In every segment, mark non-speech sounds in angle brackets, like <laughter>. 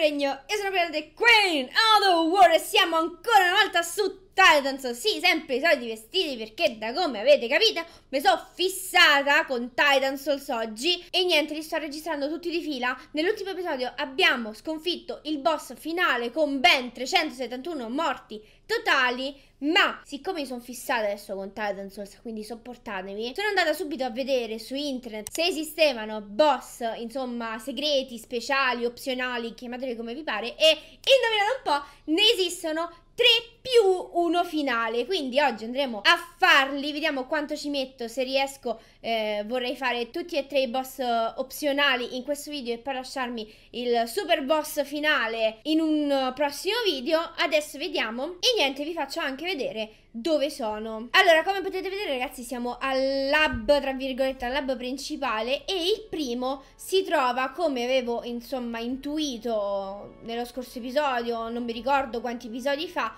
Regno, io sono The Queen of the War e siamo ancora una volta su Titans, sì, sempre i soliti vestiti perché da come avete capito mi sono fissata con Titan Souls oggi e niente, li sto registrando tutti di fila. Nell'ultimo episodio abbiamo sconfitto il boss finale con ben 371 morti totali ma siccome mi sono fissata adesso con Titan Souls, quindi sopportatemi, sono andata subito a vedere su internet se esistevano boss, insomma, segreti, speciali, opzionali, chiamateli come vi pare, e indovinate un po', ne esistono 3 più uno finale quindi oggi andremo a farli vediamo quanto ci metto se riesco eh, vorrei fare tutti e tre i boss eh, opzionali in questo video e poi lasciarmi il super boss finale in un eh, prossimo video adesso vediamo e niente vi faccio anche vedere dove sono. Allora, come potete vedere ragazzi, siamo al lab, tra virgolette, al lab principale e il primo si trova, come avevo insomma intuito nello scorso episodio, non mi ricordo quanti episodi fa,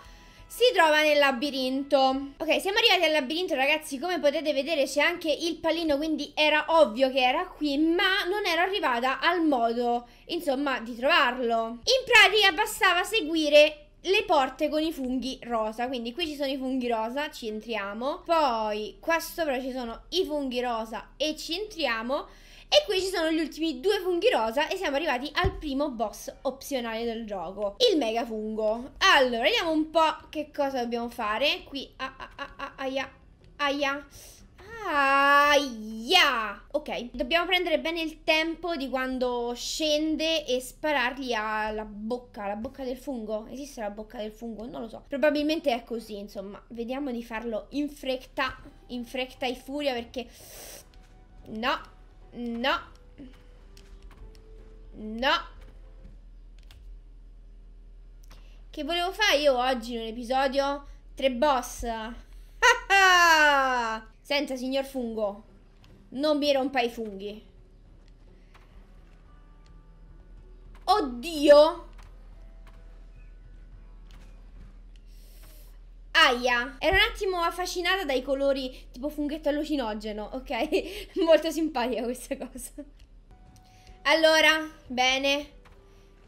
si trova nel labirinto. Ok, siamo arrivati al labirinto, ragazzi. Come potete vedere c'è anche il pallino, quindi era ovvio che era qui, ma non ero arrivata al modo, insomma, di trovarlo. In pratica bastava seguire le porte con i funghi rosa, quindi qui ci sono i funghi rosa, ci entriamo, poi qua sopra ci sono i funghi rosa e ci entriamo e qui ci sono gli ultimi due funghi rosa e siamo arrivati al primo boss opzionale del gioco, il mega fungo. Allora, vediamo un po' che cosa dobbiamo fare. Qui, ah, ah, ah, ah, aia, aia. Aia! Ok, dobbiamo prendere bene il tempo di quando scende e sparargli alla bocca, la bocca del fungo. Esiste la bocca del fungo? Non lo so. Probabilmente è così, insomma. Vediamo di farlo in fretta, in fretta e furia perché... No, no, no. Che volevo fare io oggi in un episodio? Tre boss. <laughs> Ah ah! Senta, signor fungo, non mi rompa i funghi. Oddio! Aia! Era un attimo affascinata dai colori tipo funghetto allucinogeno, ok? <laughs> Molto simpatica questa cosa. Allora, bene.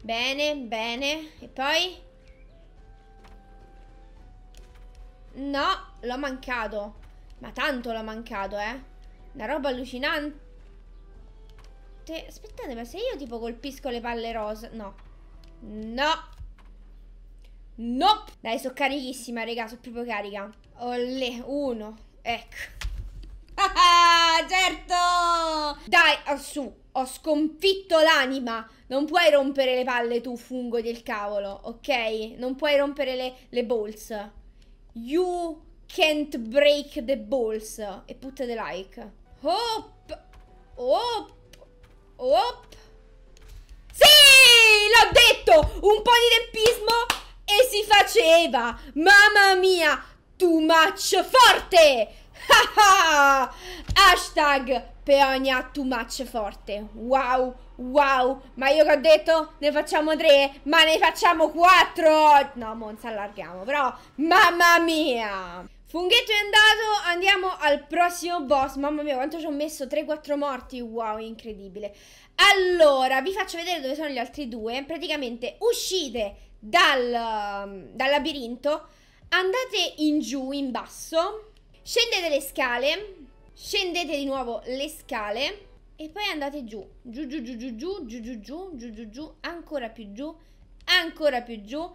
Bene, bene. E poi? No, l'ho mancato. Ma tanto l'ha mancato, eh. Una roba allucinante. Aspettate, ma se io tipo colpisco le palle rosa... No. No. Nope. Dai, sono carichissima, raga, sono proprio carica. Olle, uno. Ecco. Ah, certo! Dai, oh, su, ho sconfitto l'anima. Non puoi rompere le palle tu, fungo del cavolo, ok? Non puoi rompere le, le balls. You Can't break the balls. E put the like. Hop! Hop! Hop! Sì! L'ho detto! Un po' di tempismo e si faceva! Mamma mia! Too much forte! <laughs> Hashtag Peonia too much forte. Wow, wow. Ma io che ho detto? Ne facciamo tre, ma ne facciamo quattro. No, non si allarghiamo, però. Mamma mia. Funghetto è andato, andiamo al prossimo boss. Mamma mia, quanto ci ho messo 3-4 morti. Wow, incredibile. Allora, vi faccio vedere dove sono gli altri due. Praticamente uscite dal, um, dal labirinto, andate in giù, in basso, scendete le scale, scendete di nuovo le scale e poi andate giù, giù, giù, giù, giù, giù, giù, giù, giù, giù, giù, ancora più giù, ancora più giù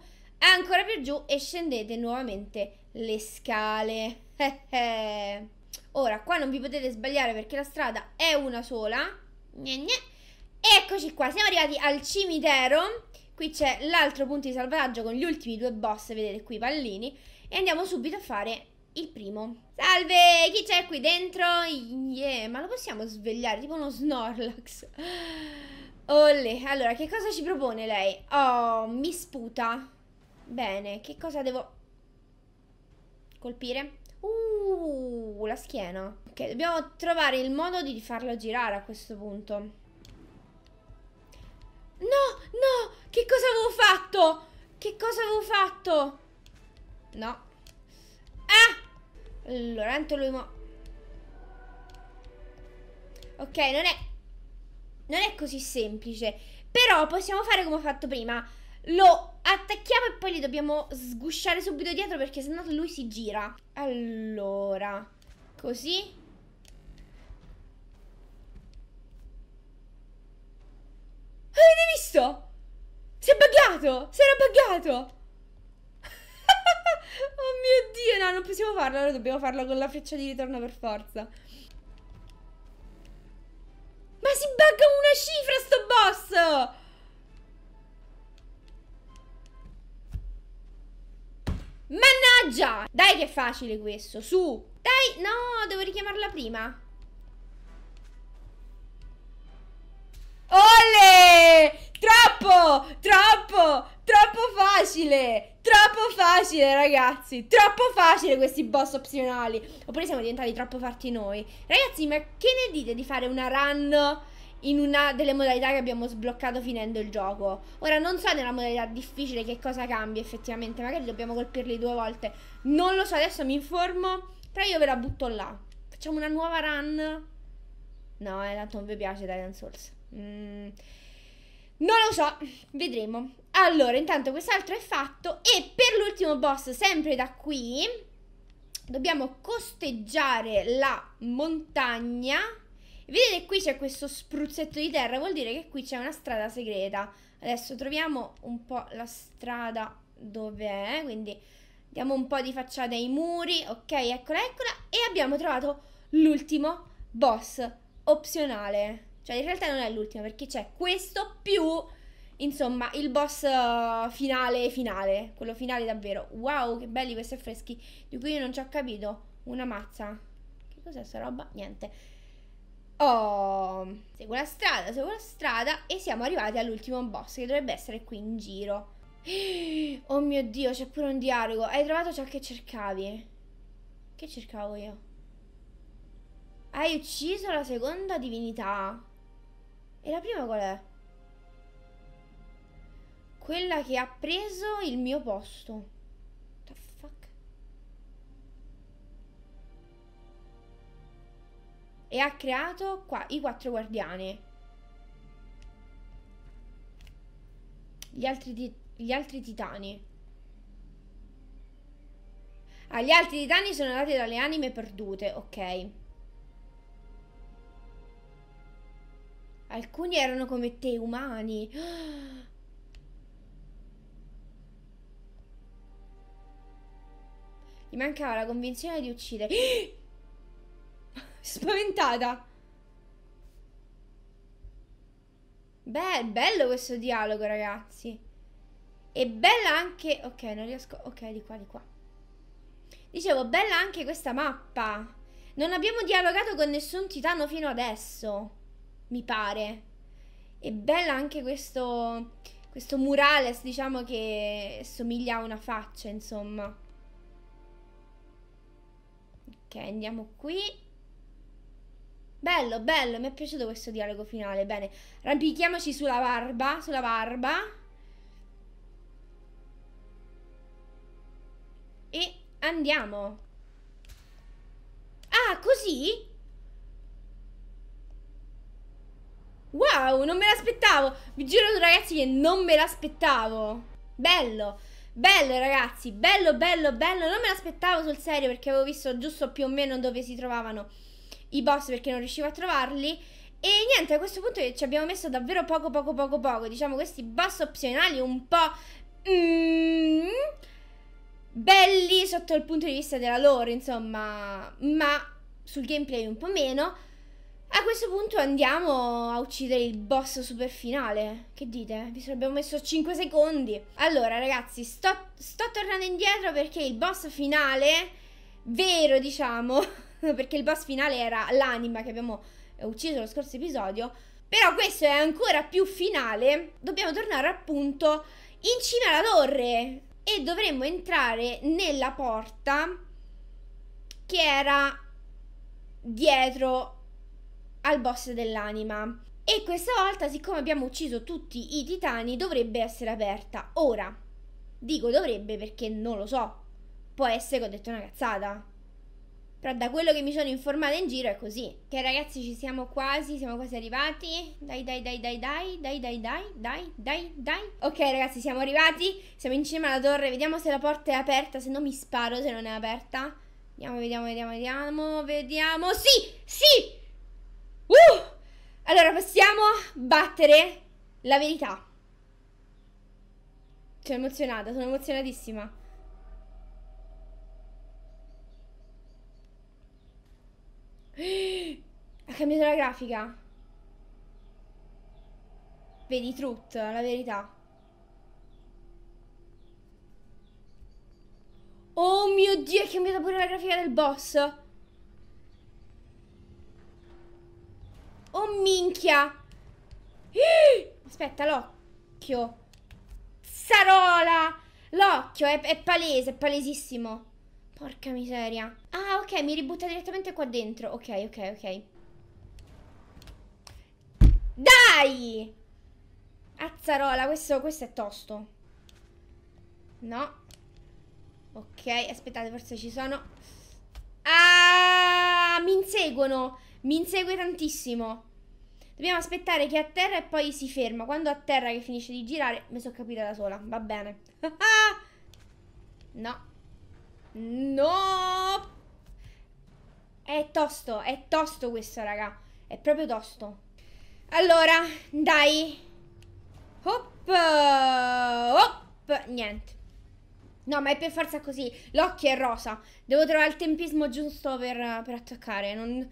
ancora più giù e scendete nuovamente le scale. <laughs> Ora, qua non vi potete sbagliare perché la strada è una sola. Eccoci qua, siamo arrivati al cimitero. Qui c'è l'altro punto di salvataggio con gli ultimi due boss, vedete qui i pallini. E andiamo subito a fare il primo. Salve, chi c'è qui dentro? Yeah, ma lo possiamo svegliare, tipo uno Snorlax. <gasps> Olle, allora, che cosa ci propone lei? Oh, mi sputa. Bene, che cosa devo colpire? Uh, la schiena. Ok, dobbiamo trovare il modo di farlo girare a questo punto. No, no, che cosa avevo fatto? Che cosa avevo fatto? No. Ah! Lorento Lumo. Ok, non è... Non è così semplice. Però possiamo fare come ho fatto prima. Lo attacchiamo e poi li dobbiamo sgusciare subito dietro perché sennò lui si gira. Allora, così. Ah, avete visto? Si è buggato! Si era buggato! <laughs> oh mio Dio, no, non possiamo farlo, allora dobbiamo farlo con la freccia di ritorno per forza. Ma si bugga una cifra, già. Dai che è facile questo, su. Dai, no, devo richiamarla prima. Olle! Troppo, troppo, troppo facile! Troppo facile, ragazzi! Troppo facile questi boss opzionali! Oppure siamo diventati troppo farti noi. Ragazzi, ma che ne dite di fare una run in una delle modalità che abbiamo sbloccato finendo il gioco. Ora non so nella modalità difficile che cosa cambia effettivamente, magari dobbiamo colpirli due volte. Non lo so, adesso mi informo, però io ve la butto là. Facciamo una nuova run. No, eh, tanto non vi piace Titan Souls. Mm. Non lo so, vedremo. Allora, intanto quest'altro è fatto e per l'ultimo boss, sempre da qui, dobbiamo costeggiare la montagna Vedete qui c'è questo spruzzetto di terra, vuol dire che qui c'è una strada segreta. Adesso troviamo un po' la strada dove è quindi diamo un po' di facciata ai muri, ok, eccola, eccola, e abbiamo trovato l'ultimo boss opzionale. Cioè in realtà non è l'ultimo perché c'è questo più, insomma, il boss eh, finale finale, quello finale davvero. Wow, che belli questi affreschi di cui io non ci ho capito una mazza. Che cos'è sta roba? Niente. Oh, seguo la strada, seguo la strada e siamo arrivati all'ultimo boss che dovrebbe essere qui in giro. <gasps> Oh mio Dio, c'è pure un dialogo. Hai trovato ciò che cercavi. Che cercavo io? Hai ucciso la seconda divinità. E la prima qual è? Quella che ha preso il mio posto. e ha creato qua i quattro guardiani. Gli altri, gli altri titani. Ah, gli altri titani sono nati dalle anime perdute, ok. Alcuni erano come te, umani. Ah! <gasps> Gli mancava la convinzione di uccidere. <gasps> spaventata. Beh, bello questo dialogo, ragazzi. E bella anche... Ok, non riesco... Ok, di qua, di qua. Dicevo, bella anche questa mappa. Non abbiamo dialogato con nessun titano fino adesso, mi pare. E bella anche questo, questo murales, diciamo che somiglia a una faccia, insomma. Ok, andiamo qui. Bello, bello, mi è piaciuto questo dialogo finale. Bene, rampichiamoci sulla barba, sulla barba. E andiamo. Ah, così? Wow, non me l'aspettavo. Vi giuro ragazzi che non me l'aspettavo. Bello. Bello ragazzi, bello, bello, bello. Non me l'aspettavo sul serio perché avevo visto giusto più o meno dove si trovavano i boss perché non riuscivo a trovarli. E niente, a questo punto ci abbiamo messo davvero poco, poco, poco, poco. Diciamo questi boss opzionali un po'... Mm, belli sotto il punto di vista della loro, insomma, ma sul gameplay un po' meno. A questo punto andiamo a uccidere il boss super finale. Che dite? Vi abbiamo messo 5 secondi. Allora, ragazzi, sto, sto tornando indietro perché il boss finale, vero diciamo, <laughs> <laughs> perché il boss finale era l'anima che abbiamo eh, ucciso lo scorso episodio. Però questo è ancora più finale. Dobbiamo tornare appunto in cima alla torre e dovremmo entrare nella porta che era dietro al boss dell'anima. E questa volta, siccome abbiamo ucciso tutti i titani, dovrebbe essere aperta. Ora, dico dovrebbe perché non lo so. Può essere che ho detto una cazzata. Però da quello che mi sono informata in giro è così. Che ragazzi ci siamo quasi, siamo quasi arrivati. Dai dai dai dai dai dai dai dai dai dai dai. Ok ragazzi siamo arrivati, siamo in cima alla torre, vediamo se la porta è aperta, se no mi sparo se non è aperta. Vediamo, vediamo, vediamo, vediamo, vediamo. Sì, sì! Uh! Allora possiamo battere la verità. Sono emozionata, sono emozionatissima. cambiato la grafica. Vedi, truth, la verità. Oh mio Dio, è cambiata pure la grafica del boss. Oh minchia. <gasps> Aspetta, l'occhio. Sarola! L'occhio è, è palese, è palesissimo. Porca miseria. Ah, ok, mi ributta direttamente qua dentro. Ok, ok, ok. Dai! Azzarola, questo, questo è tosto. No. Ok, aspettate, forse ci sono. Ah, mi inseguono. Mi insegue tantissimo. Dobbiamo aspettare che è a terra e poi si ferma. Quando è a terra che finisce di girare, mi sono capita da sola. Va bene. <laughs> no. No. È tosto, è tosto questo, raga. È proprio tosto. Allora, dai. Hop, hop, niente. No, ma è per forza così. L'occhio è rosa. Devo trovare il tempismo giusto per, per attaccare. Non...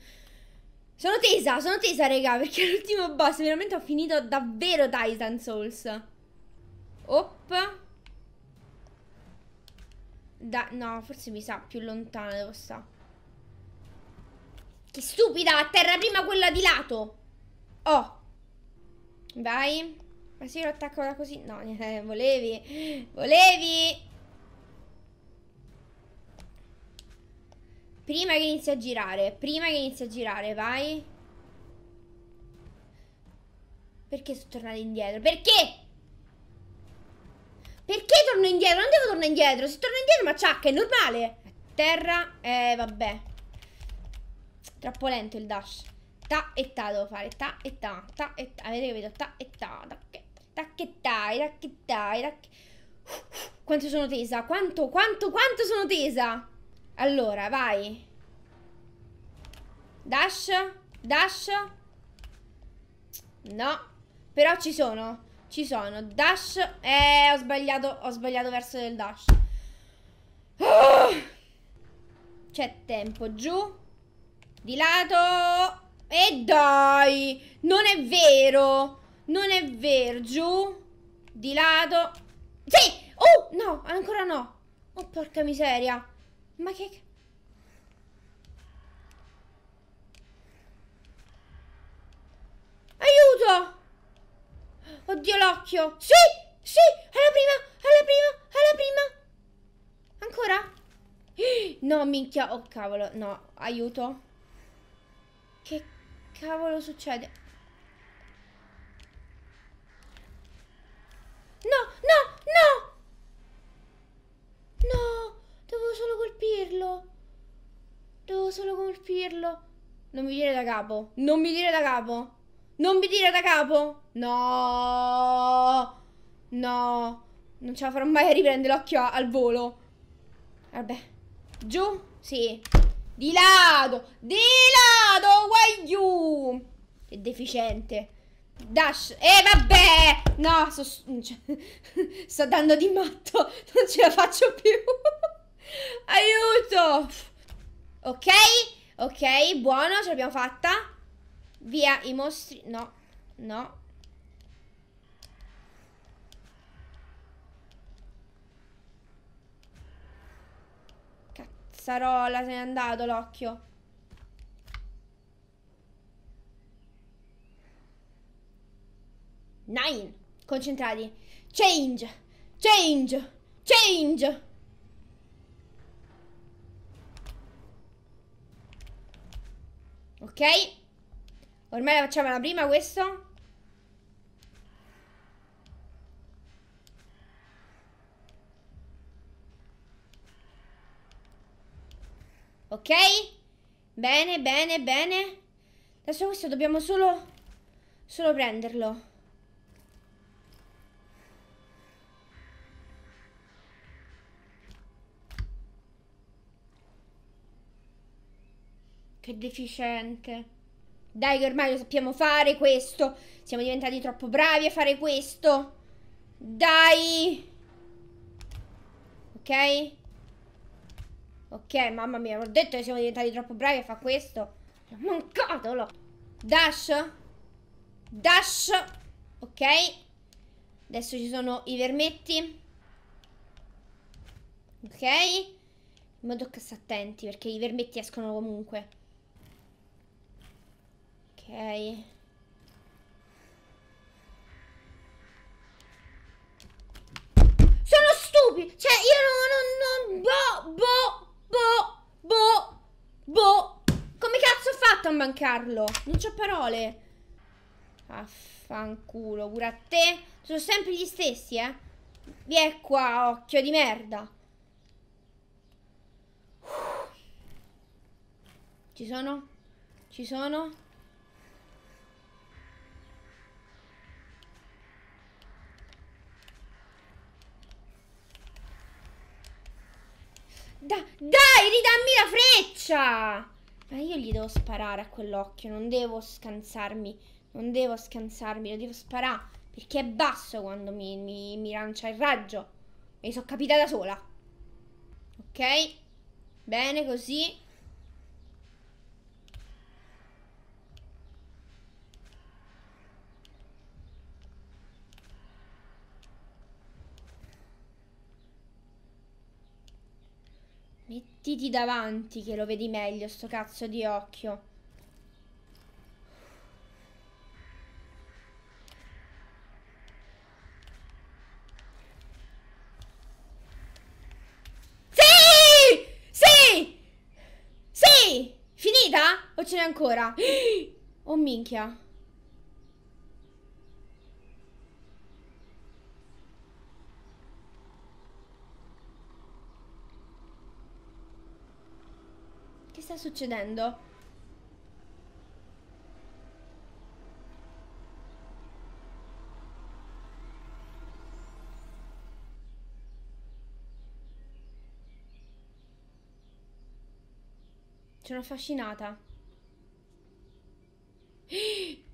Sono tesa, sono tesa, raga, perché <laughs> l'ultimo boss veramente ho finito davvero Titan Souls. Hop. Da, no, forse mi sa più lontana devo stare. Che stupida, terra prima quella di lato. Oh! Vai. Ma se io lo attacco da così... No, eh, <laughs> volevi. Volevi! Prima che inizi a girare. Prima che inizi a girare, vai. Perché sono tornata indietro? Perché? Perché torno indietro? Non devo tornare indietro. Se torno indietro, ma ciacca, è normale. A terra. Eh, vabbè. Troppo lento il dash. Ta e ta devo fare, ta e ta, ta e ta, avete capito? Ta e ta, tacchettai, tacchettai, tac... Quanto sono tesa? Quanto, quanto, quanto sono tesa? Allora, vai. Dash, dash. No, però ci sono, ci sono. Dash, eh, ho sbagliato, ho sbagliato verso del dash. Oh! C'è tempo, giù, di lato... E dai, non è vero, non è vero, giù, di lato, sì, oh, no, ancora no, oh, porca miseria, ma che... Aiuto! Oddio l'occhio, sì, sì, alla prima, alla prima, alla prima, ancora? <gasps> No, minchia, oh cavolo, no, aiuto, che cavolo succede? No, no, no! No, devo solo colpirlo. Devo solo colpirlo. Non mi dire da capo. Non mi dire da capo. Non mi dire da capo. No. No. Non ce la farò mai a riprendere l'occhio al volo. Vabbè. Giù? Sì. Di lato! Di lato! Why you? Che deficiente. Dash. Eh, vabbè! No, so, cioè, <laughs> sto dando di matto. Non ce la faccio più. <laughs> Aiuto! Ok, ok, buono, ce l'abbiamo fatta. Via i mostri. No, no, Sarola, se n'è andato l'occhio. Nine. Concentrati. Change. Change. Change. Ok. Ormai facciamo la prima questo. ok? Bene, bene, bene. Adesso questo dobbiamo solo, solo prenderlo. Che deficiente. Dai che ormai lo sappiamo fare questo. Siamo diventati troppo bravi a fare questo. Dai. Ok. Ok. Ok, mamma mia, ho detto che siamo diventati troppo bravi a fare questo. Mancatelo. Dash. Dash. Ok. Adesso ci sono i vermetti. Ok. In modo che state attenti perché i vermetti escono comunque. Ok. Sono stupido! Cioè, bancarlo. Non c'ho parole. Affanculo, pure a te. Sono sempre gli stessi, eh. Via qua, occhio di merda. Ci sono? Ci sono? Da dai, ridammi la freccia! Ma io gli devo sparare a quell'occhio, non devo scansarmi, non devo scansarmi, lo devo sparare, perché è basso quando mi, mi, mi lancia il raggio. Mi sono capita da sola. Ok? Bene così. mettiti davanti che lo vedi meglio, sto cazzo di occhio. Sì! Sì! Sì! Finita? O ce n'è ancora? <gasps> Oh minchia. succedendo? Sono affascinata. <gasps> Ci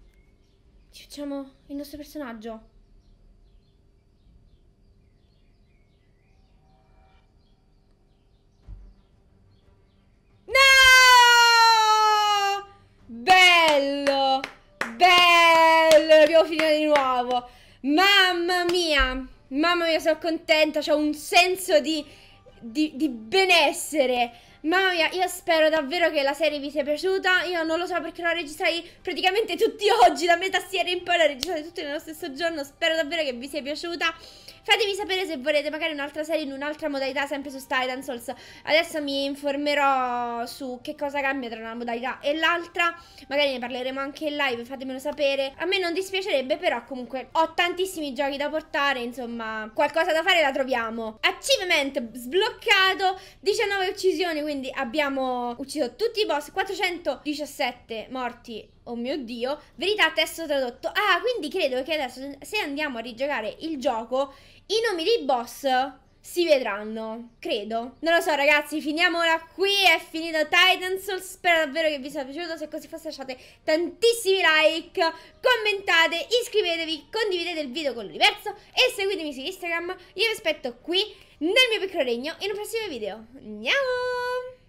facciamo il nostro personaggio. Mamma mia! Mamma mia, sono contenta, ho un senso di, di, di benessere. Mamma mia, io spero davvero che la serie vi sia piaciuta. Io non lo so perché la registrai praticamente tutti <laughs> oggi, da metà sera in poi la registrata tutti nello stesso giorno. Spero davvero che vi sia piaciuta. Fatemi sapere se volete magari un'altra serie in un'altra modalità, sempre su Titan Souls. Adesso mi informerò su che cosa cambia tra una modalità e l'altra. Magari ne parleremo anche in live, fatemelo sapere. A me non dispiacerebbe, però comunque ho tantissimi giochi da portare, insomma, qualcosa da fare la troviamo. Achievement sbloccato, 19 uccisioni, quindi quindi abbiamo ucciso tutti i boss, 417 morti oh mio dio, verità testo tradotto. Ah, quindi credo che adesso se andiamo a rigiocare il gioco, i nomi dei boss si vedranno, credo. Non lo so ragazzi, finiamola qui, è finito Titan Souls, spero davvero che vi sia piaciuto, se così fosse lasciate tantissimi like, commentate, iscrivetevi, condividete il video con l'universo e seguitemi su Instagram, io vi aspetto qui nel mio piccolo regno in un prossimo video. Ciao!